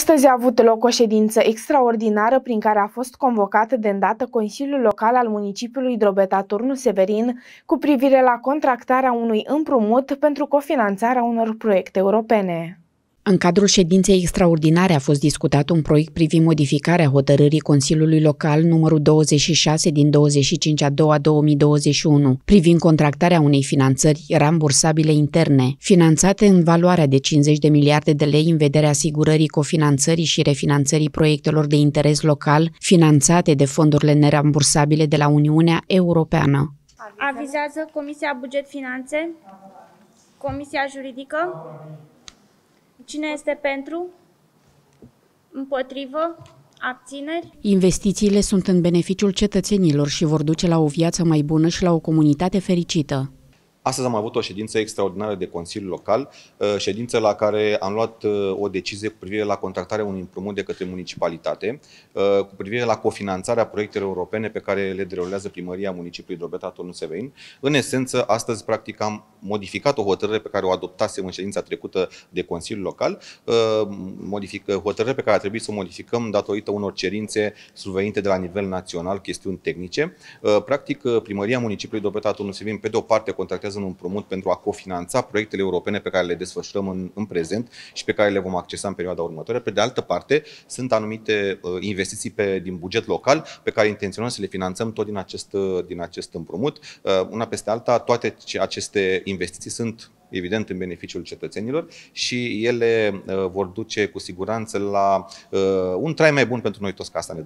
Astăzi a avut loc o ședință extraordinară prin care a fost convocat de îndată Consiliul Local al municipiului Drobeta Turnu Severin cu privire la contractarea unui împrumut pentru cofinanțarea unor proiecte europene. În cadrul ședinței extraordinare a fost discutat un proiect privind modificarea hotărârii Consiliului Local numărul 26 din 25 a 2 2021 privind contractarea unei finanțări rambursabile interne, finanțate în valoarea de 50 de miliarde de lei în vederea asigurării cofinanțării și refinanțării proiectelor de interes local finanțate de fondurile nerambursabile de la Uniunea Europeană. Avizează Comisia Buget Finanțe, Comisia Juridică, Cine este pentru? Împotrivă? Abțineri? Investițiile sunt în beneficiul cetățenilor și vor duce la o viață mai bună și la o comunitate fericită. Astăzi am avut o ședință extraordinară de consiliu Local, uh, ședință la care am luat uh, o decizie cu privire la contractarea unui împrumut de către municipalitate, uh, cu privire la cofinanțarea proiectelor europene pe care le derulează primăria municipiului Drobeta Tornu Severin. În esență, astăzi practic am modificat o hotărâre pe care o adoptasem în ședința trecută de Consiliul Local, uh, modifică, uh, hotărâre pe care a trebuit să o modificăm datorită unor cerințe survenite de la nivel național, chestiuni tehnice. Uh, practic, Primăria Municipiului Dobreta Turnul Sevin, pe de o parte, contractează un împrumut pentru a cofinanța proiectele europene pe care le desfășurăm în, în prezent și pe care le vom accesa în perioada următoare. Pe de altă parte, sunt anumite investiții pe, din buget local pe care intenționăm să le finanțăm tot din acest, din acest împrumut. Una peste alta, toate aceste investiții sunt evident în beneficiul cetățenilor și ele uh, vor duce cu siguranță la uh, un trai mai bun pentru noi toți, ca asta ne